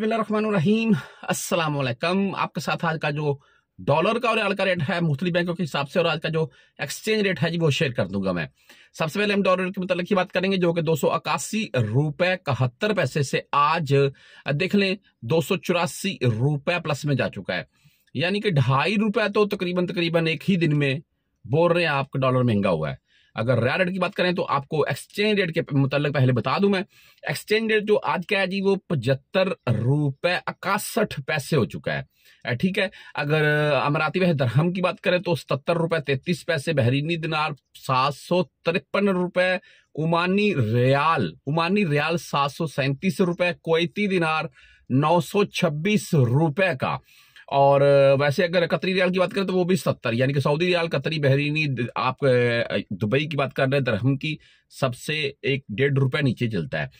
बसमीम आपके साथ आज का जो डॉलर का और रियाल का रेट है मुख्तलि बैंकों के हिसाब से और आज का जो एक्सचेंज रेट है जी वो शेयर कर दूंगा मैं सबसे पहले हम डॉलर के मतलब की बात करेंगे जो कि दो सौ इक्यासी रुपए कहत्तर पैसे से आज देख लें दो सौ चौरासी रुपए प्लस में जा चुका है यानी कि ढाई रुपए तो तकरीबन तकरीबन एक ही दिन में बोल रहे हैं आपका डॉलर महंगा हुआ है अगर रेयर रेट की बात करें तो आपको एक्सचेंज रेट के मुतल पहले बता दूं मैं एक्सचेंज रेट जो आज क्या है जी वो पचहत्तर रुपए इकसठ पैसे हो चुका है ठीक है अगर अमराती वह दरहम की बात करें तो सतर रुपए तैतीस पैसे बहरीनी दिनार सात सौ तिरपन रुपए उमानी रियाल उमानी रियाल सात सौ सैंतीस रुपए कोयती दिनार नौ सौ छब्बीस रुपए का और वैसे अगर कतरी रियाल की बात करें तो वो भी सत्तर यानी कि सऊदी रियाल कतरी बहरीनी आप दुबई की बात कर रहे हैं दरहम की सबसे एक डेढ़ रुपये नीचे चलता है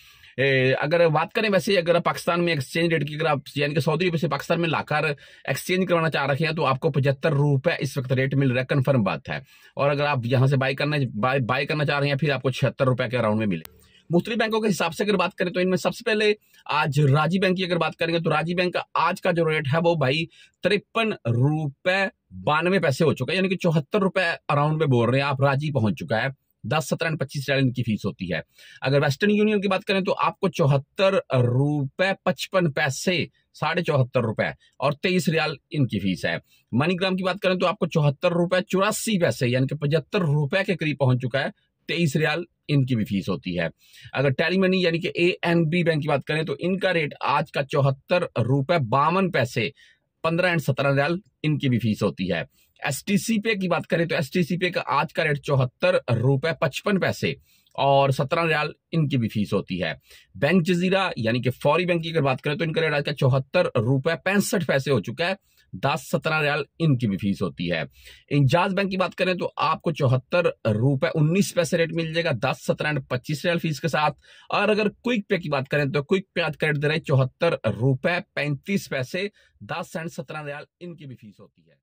ए, अगर बात करें वैसे अगर पाकिस्तान में एक्सचेंज रेट की अगर आप यानी कि सऊदी रुपये से पाकिस्तान में लाकर एक्सचेंज करवाना चाह रखे हैं तो आपको पचहत्तर रुपये इस वक्त रेट मिल रहा है कन्फर्म बात है और अगर आप यहाँ से बाई करना बाय बाय करना चाह रहे हैं फिर आपको छिहत्तर रुपये के अराउंड में मिले मुख्तलि बैंकों के हिसाब से अगर बात करें तो इनमें सबसे पहले आज राजी बैंक की अगर बात करेंगे तो राजी बैंक का आज का जो रेट है वो भाई तिरपन रुपए बानवे पैसे हो चुका है यानी कि चौहत्तर रुपए अराउंड में बोल रहे हैं आप राजी पहुंच चुका है दस सत्रह पच्चीस हजार इनकी फीस होती है अगर वेस्टर्न यूनियन की बात करें तो आपको चौहत्तर रुपए पचपन पैसे साढ़े चौहत्तर रुपए और तेईस रियाल इनकी फीस है मनीग्राम की बात करें तो आपको चौहत्तर रुपए चौरासी पैसे यानी कि पचहत्तर रुपए के करीब पहुंच चुका है तेईस रियाल इनकी भी फीस होती है अगर टेली मनी यानी कि ए एंड बी बैंक की बात करें तो इनका रेट आज का चौहत्तर रुपए बावन पैसे पंद्रह एंड सत्रह रियाल इनकी भी फीस होती है एस टी सी पे की बात करें तो एस टी सी पे का आज का रेट चौहत्तर रुपए पचपन पैसे और सत्रह रियाल इनकी भी फीस होती है बैंक जजीरा यानी कि फौरी बैंक की अगर बात करें तो इनका रेट आज का चौहत्तर रुपए पैंसठ पैसे हो चुका है दस सत्रह रियाल इनकी भी फीस होती है इंजाज बैंक की बात करें तो आपको चौहत्तर रुपए उन्नीस पैसे रेट मिल जाएगा दस सत्रह एंड पच्चीस रियाल फीस के साथ और अगर क्विक पे की बात करें तो क्विक पे आज का रेट दे रहे चौहत्तर रुपए पैंतीस पैसे दस एंड सत्रह रियाल इनकी भी फीस होती है